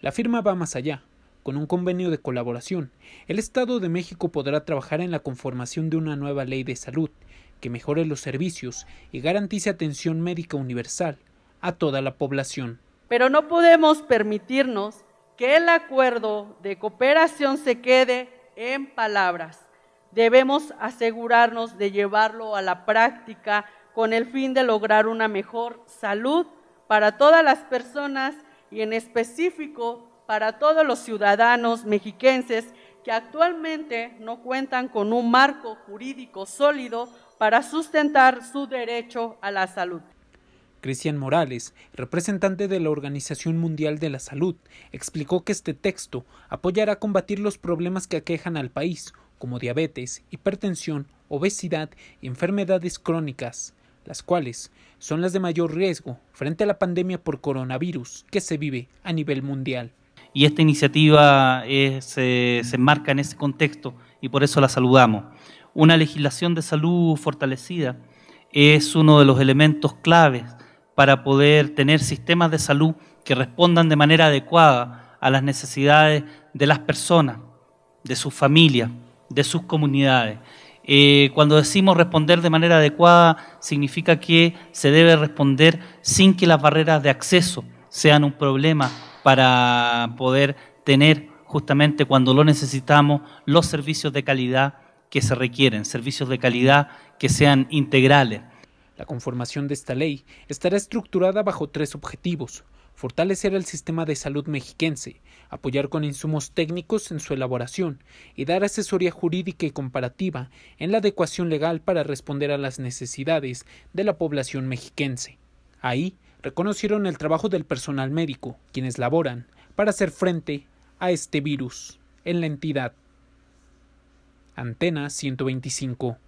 La firma va más allá. Con un convenio de colaboración, el Estado de México podrá trabajar en la conformación de una nueva ley de salud que mejore los servicios y garantice atención médica universal a toda la población. Pero no podemos permitirnos que el acuerdo de cooperación se quede en palabras. Debemos asegurarnos de llevarlo a la práctica con el fin de lograr una mejor salud para todas las personas y en específico para todos los ciudadanos mexiquenses que actualmente no cuentan con un marco jurídico sólido para sustentar su derecho a la salud. Cristian Morales, representante de la Organización Mundial de la Salud, explicó que este texto apoyará a combatir los problemas que aquejan al país, como diabetes, hipertensión, obesidad y enfermedades crónicas las cuales son las de mayor riesgo frente a la pandemia por coronavirus que se vive a nivel mundial. Y esta iniciativa se enmarca en ese contexto y por eso la saludamos. Una legislación de salud fortalecida es uno de los elementos claves para poder tener sistemas de salud que respondan de manera adecuada a las necesidades de las personas, de sus familias, de sus comunidades. Eh, cuando decimos responder de manera adecuada, significa que se debe responder sin que las barreras de acceso sean un problema para poder tener justamente cuando lo necesitamos los servicios de calidad que se requieren, servicios de calidad que sean integrales. La conformación de esta ley estará estructurada bajo tres objetivos fortalecer el sistema de salud mexiquense, apoyar con insumos técnicos en su elaboración y dar asesoría jurídica y comparativa en la adecuación legal para responder a las necesidades de la población mexiquense. Ahí reconocieron el trabajo del personal médico, quienes laboran para hacer frente a este virus en la entidad. Antena 125.